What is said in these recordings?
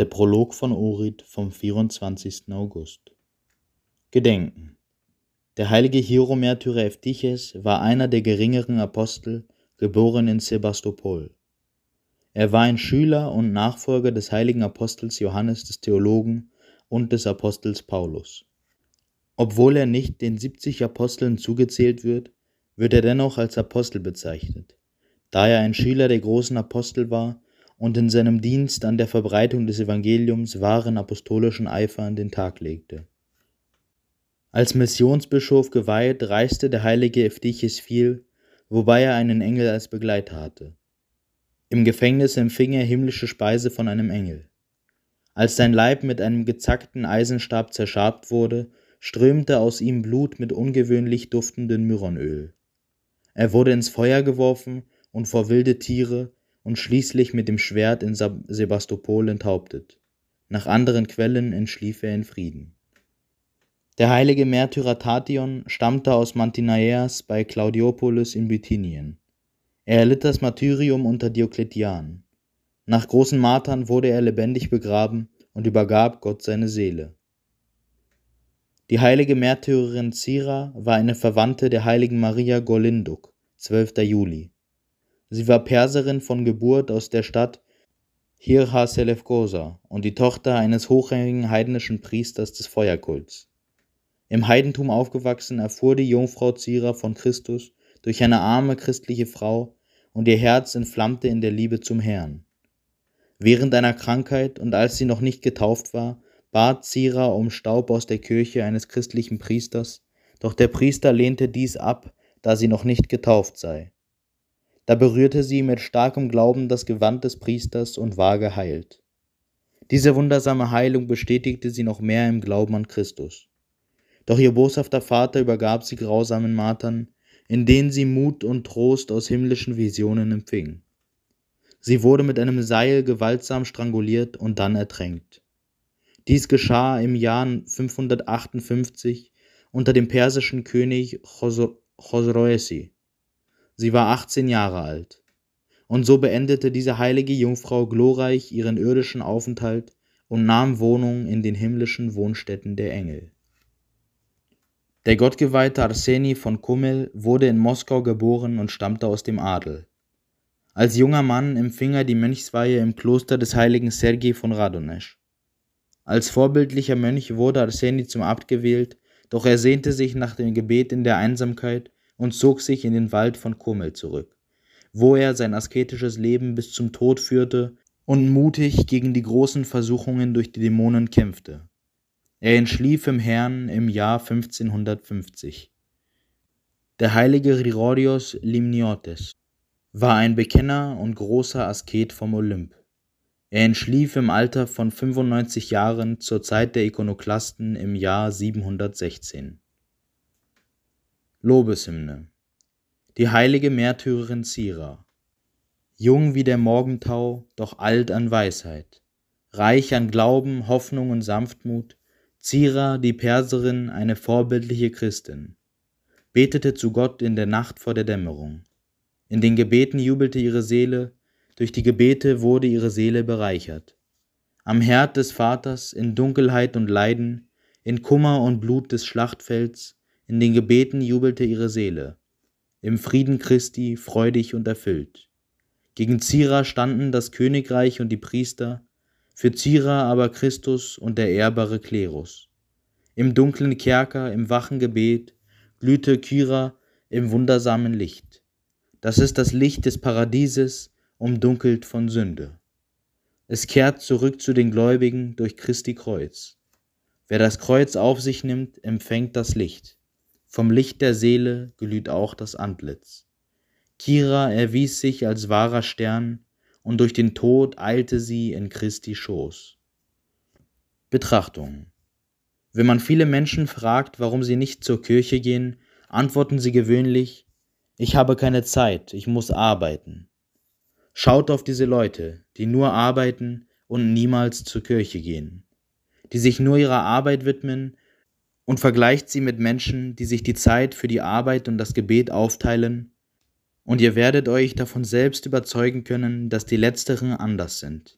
Der Prolog von Orid vom 24. August. Gedenken. Der heilige Hieromärtyrer Eftiches war einer der geringeren Apostel, geboren in Sebastopol. Er war ein Schüler und Nachfolger des heiligen Apostels Johannes des Theologen und des Apostels Paulus. Obwohl er nicht den 70 Aposteln zugezählt wird, wird er dennoch als Apostel bezeichnet. Da er ein Schüler der großen Apostel war, und in seinem Dienst an der Verbreitung des Evangeliums wahren apostolischen Eifer an den Tag legte. Als Missionsbischof geweiht, reiste der heilige Evdiches viel, wobei er einen Engel als Begleiter hatte. Im Gefängnis empfing er himmlische Speise von einem Engel. Als sein Leib mit einem gezackten Eisenstab zerschabt wurde, strömte aus ihm Blut mit ungewöhnlich duftendem Myronöl. Er wurde ins Feuer geworfen und vor wilde Tiere, und schließlich mit dem Schwert in Sebastopol enthauptet. Nach anderen Quellen entschlief er in Frieden. Der heilige Märtyrer Tation stammte aus Mantinaeas bei Claudiopolis in Bithynien. Er erlitt das Martyrium unter Diokletian. Nach großen Martern wurde er lebendig begraben und übergab Gott seine Seele. Die heilige Märtyrerin Zira war eine Verwandte der heiligen Maria Golinduk, 12. Juli. Sie war Perserin von Geburt aus der Stadt Hirha Selefkosa und die Tochter eines hochrangigen heidnischen Priesters des Feuerkults. Im Heidentum aufgewachsen, erfuhr die Jungfrau Zira von Christus durch eine arme christliche Frau und ihr Herz entflammte in der Liebe zum Herrn. Während einer Krankheit und als sie noch nicht getauft war, bat Zira um Staub aus der Kirche eines christlichen Priesters, doch der Priester lehnte dies ab, da sie noch nicht getauft sei. Da berührte sie mit starkem Glauben das Gewand des Priesters und war geheilt. Diese wundersame Heilung bestätigte sie noch mehr im Glauben an Christus. Doch ihr boshafter Vater übergab sie grausamen Martern, in denen sie Mut und Trost aus himmlischen Visionen empfing. Sie wurde mit einem Seil gewaltsam stranguliert und dann ertränkt. Dies geschah im Jahr 558 unter dem persischen König Chosroesi. Sie war 18 Jahre alt. Und so beendete diese heilige Jungfrau glorreich ihren irdischen Aufenthalt und nahm Wohnung in den himmlischen Wohnstätten der Engel. Der gottgeweihte Arseni von Kummel wurde in Moskau geboren und stammte aus dem Adel. Als junger Mann empfing er die Mönchsweihe im Kloster des heiligen Sergei von Radonesch. Als vorbildlicher Mönch wurde Arseni zum Abt gewählt, doch er sehnte sich nach dem Gebet in der Einsamkeit und zog sich in den Wald von Kurmel zurück, wo er sein asketisches Leben bis zum Tod führte und mutig gegen die großen Versuchungen durch die Dämonen kämpfte. Er entschlief im Herrn im Jahr 1550. Der heilige Gregorios Limniotes war ein Bekenner und großer Asket vom Olymp. Er entschlief im Alter von 95 Jahren zur Zeit der Ikonoklasten im Jahr 716. Lobeshymne. Die heilige Märtyrerin Sira. Jung wie der Morgentau, doch alt an Weisheit. Reich an Glauben, Hoffnung und Sanftmut, Zira, die Perserin, eine vorbildliche Christin, betete zu Gott in der Nacht vor der Dämmerung. In den Gebeten jubelte ihre Seele, durch die Gebete wurde ihre Seele bereichert. Am Herd des Vaters, in Dunkelheit und Leiden, in Kummer und Blut des Schlachtfelds, in den Gebeten jubelte ihre Seele, im Frieden Christi freudig und erfüllt. Gegen Zira standen das Königreich und die Priester, für Zira aber Christus und der ehrbare Klerus. Im dunklen Kerker, im wachen Gebet, glühte Kyra im wundersamen Licht. Das ist das Licht des Paradieses, umdunkelt von Sünde. Es kehrt zurück zu den Gläubigen durch Christi Kreuz. Wer das Kreuz auf sich nimmt, empfängt das Licht. Vom Licht der Seele glüht auch das Antlitz. Kira erwies sich als wahrer Stern, und durch den Tod eilte sie in Christi Schoß. Betrachtung. Wenn man viele Menschen fragt, warum sie nicht zur Kirche gehen, antworten sie gewöhnlich, ich habe keine Zeit, ich muss arbeiten. Schaut auf diese Leute, die nur arbeiten und niemals zur Kirche gehen, die sich nur ihrer Arbeit widmen und vergleicht sie mit Menschen, die sich die Zeit für die Arbeit und das Gebet aufteilen, und ihr werdet euch davon selbst überzeugen können, dass die letzteren anders sind.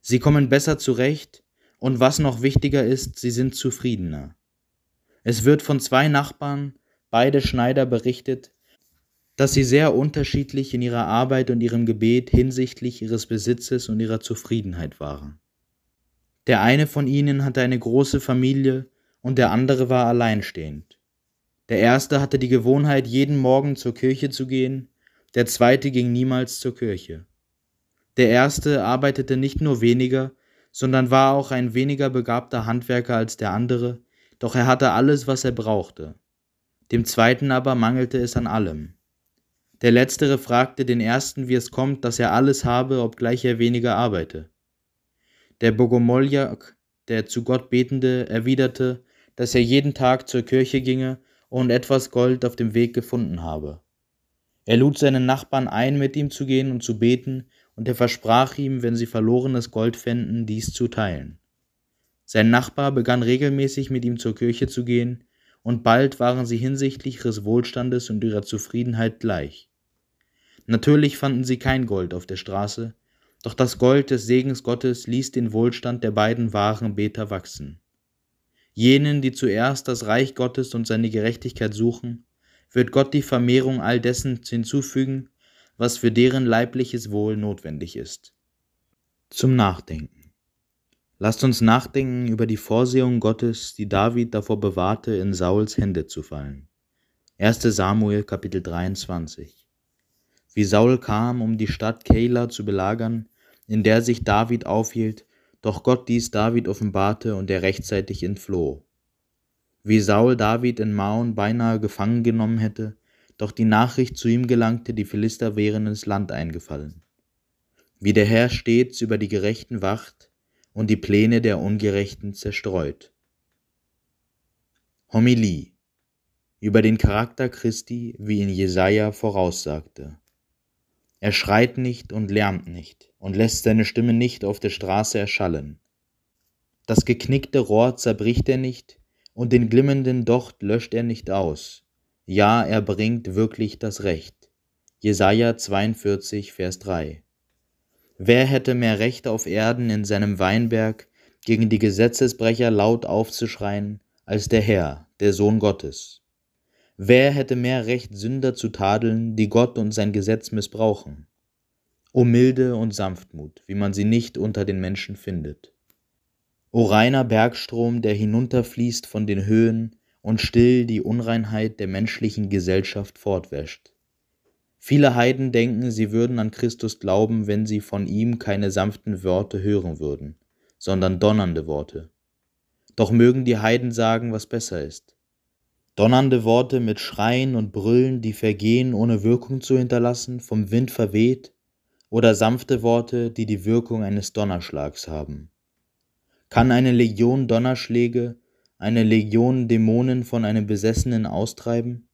Sie kommen besser zurecht, und was noch wichtiger ist, sie sind zufriedener. Es wird von zwei Nachbarn, beide Schneider, berichtet, dass sie sehr unterschiedlich in ihrer Arbeit und ihrem Gebet hinsichtlich ihres Besitzes und ihrer Zufriedenheit waren. Der eine von ihnen hatte eine große Familie und der andere war alleinstehend. Der erste hatte die Gewohnheit, jeden Morgen zur Kirche zu gehen, der zweite ging niemals zur Kirche. Der erste arbeitete nicht nur weniger, sondern war auch ein weniger begabter Handwerker als der andere, doch er hatte alles, was er brauchte. Dem zweiten aber mangelte es an allem. Der letztere fragte den ersten, wie es kommt, dass er alles habe, obgleich er weniger arbeite. Der Bogomoljak, der zu Gott betende, erwiderte, dass er jeden Tag zur Kirche ginge und etwas Gold auf dem Weg gefunden habe. Er lud seinen Nachbarn ein, mit ihm zu gehen und zu beten, und er versprach ihm, wenn sie verlorenes Gold fänden, dies zu teilen. Sein Nachbar begann regelmäßig mit ihm zur Kirche zu gehen, und bald waren sie hinsichtlich ihres Wohlstandes und ihrer Zufriedenheit gleich. Natürlich fanden sie kein Gold auf der Straße, doch das Gold des Segens Gottes ließ den Wohlstand der beiden wahren Beter wachsen. Jenen, die zuerst das Reich Gottes und seine Gerechtigkeit suchen, wird Gott die Vermehrung all dessen hinzufügen, was für deren leibliches Wohl notwendig ist. Zum Nachdenken. Lasst uns nachdenken über die Vorsehung Gottes, die David davor bewahrte, in Sauls Hände zu fallen. 1. Samuel Kapitel 23. Wie Saul kam, um die Stadt Keilah zu belagern, in der sich David aufhielt, doch Gott dies David offenbarte und er rechtzeitig entfloh. Wie Saul David in Maon beinahe gefangen genommen hätte, doch die Nachricht zu ihm gelangte, die Philister wären ins Land eingefallen. Wie der Herr stets über die Gerechten wacht und die Pläne der Ungerechten zerstreut. Homilie über den Charakter Christi, wie ihn Jesaja voraussagte. Er schreit nicht und lärmt nicht und lässt seine Stimme nicht auf der Straße erschallen. Das geknickte Rohr zerbricht er nicht und den glimmenden Docht löscht er nicht aus. Ja, er bringt wirklich das Recht. Jesaja 42, Vers 3. Wer hätte mehr Recht auf Erden in seinem Weinberg, gegen die Gesetzesbrecher laut aufzuschreien, als der Herr, der Sohn Gottes? Wer hätte mehr Recht, Sünder zu tadeln, die Gott und sein Gesetz missbrauchen? O Milde und Sanftmut, wie man sie nicht unter den Menschen findet. O reiner Bergstrom, der hinunterfließt von den Höhen und still die Unreinheit der menschlichen Gesellschaft fortwäscht. Viele Heiden denken, sie würden an Christus glauben, wenn sie von ihm keine sanften Worte hören würden, sondern donnernde Worte. Doch mögen die Heiden sagen, was besser ist. Donnernde Worte mit Schreien und Brüllen, die vergehen, ohne Wirkung zu hinterlassen, vom Wind verweht, oder sanfte Worte, die die Wirkung eines Donnerschlags haben. Kann eine Legion Donnerschläge, eine Legion Dämonen von einem Besessenen austreiben?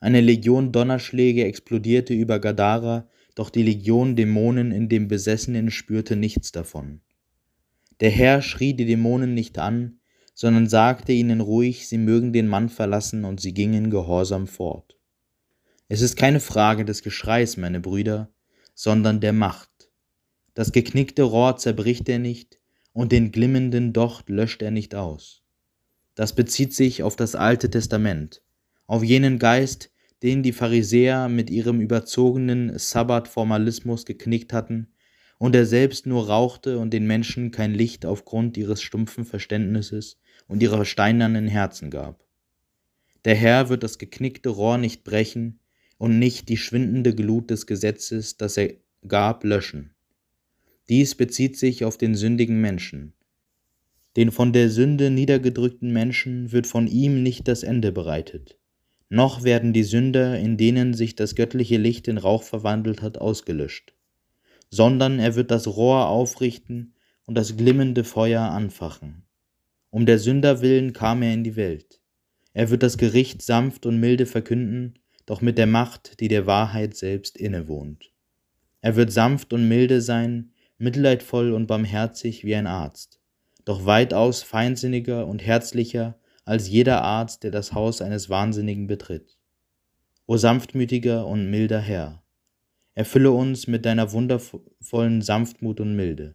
Eine Legion Donnerschläge explodierte über Gadara, doch die Legion Dämonen in dem Besessenen spürte nichts davon. Der Herr schrie die Dämonen nicht an, sondern sagte ihnen ruhig, sie mögen den Mann verlassen, und sie gingen gehorsam fort. Es ist keine Frage des Geschreis, meine Brüder, sondern der Macht. Das geknickte Rohr zerbricht er nicht, und den glimmenden Docht löscht er nicht aus. Das bezieht sich auf das Alte Testament, auf jenen Geist, den die Pharisäer mit ihrem überzogenen Sabbatformalismus geknickt hatten und er selbst nur rauchte und den Menschen kein Licht aufgrund ihres stumpfen Verständnisses und ihre steinernen Herzen gab. Der Herr wird das geknickte Rohr nicht brechen und nicht die schwindende Glut des Gesetzes, das er gab, löschen. Dies bezieht sich auf den sündigen Menschen. Den von der Sünde niedergedrückten Menschen wird von ihm nicht das Ende bereitet. Noch werden die Sünder, in denen sich das göttliche Licht in Rauch verwandelt hat, ausgelöscht, sondern er wird das Rohr aufrichten und das glimmende Feuer anfachen. Um der Sünder willen kam er in die Welt. Er wird das Gericht sanft und milde verkünden, doch mit der Macht, die der Wahrheit selbst innewohnt. Er wird sanft und milde sein, mitleidvoll und barmherzig wie ein Arzt, doch weitaus feinsinniger und herzlicher als jeder Arzt, der das Haus eines Wahnsinnigen betritt. O sanftmütiger und milder Herr, erfülle uns mit deiner wundervollen Sanftmut und Milde